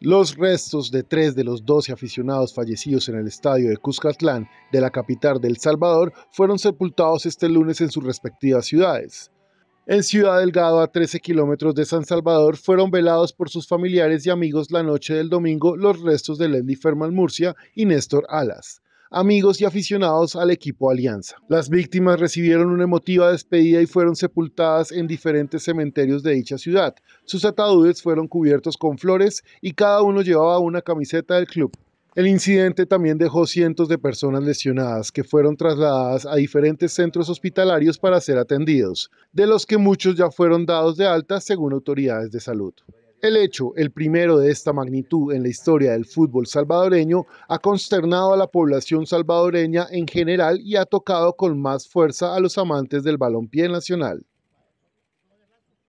Los restos de tres de los 12 aficionados fallecidos en el estadio de Cuscatlán, de la capital del Salvador, fueron sepultados este lunes en sus respectivas ciudades. En Ciudad Delgado, a 13 kilómetros de San Salvador, fueron velados por sus familiares y amigos la noche del domingo los restos de Lendi Ferman Murcia y Néstor Alas amigos y aficionados al equipo Alianza. Las víctimas recibieron una emotiva despedida y fueron sepultadas en diferentes cementerios de dicha ciudad. Sus ataúdes fueron cubiertos con flores y cada uno llevaba una camiseta del club. El incidente también dejó cientos de personas lesionadas que fueron trasladadas a diferentes centros hospitalarios para ser atendidos, de los que muchos ya fueron dados de alta según autoridades de salud. El hecho, el primero de esta magnitud en la historia del fútbol salvadoreño, ha consternado a la población salvadoreña en general y ha tocado con más fuerza a los amantes del balompié nacional.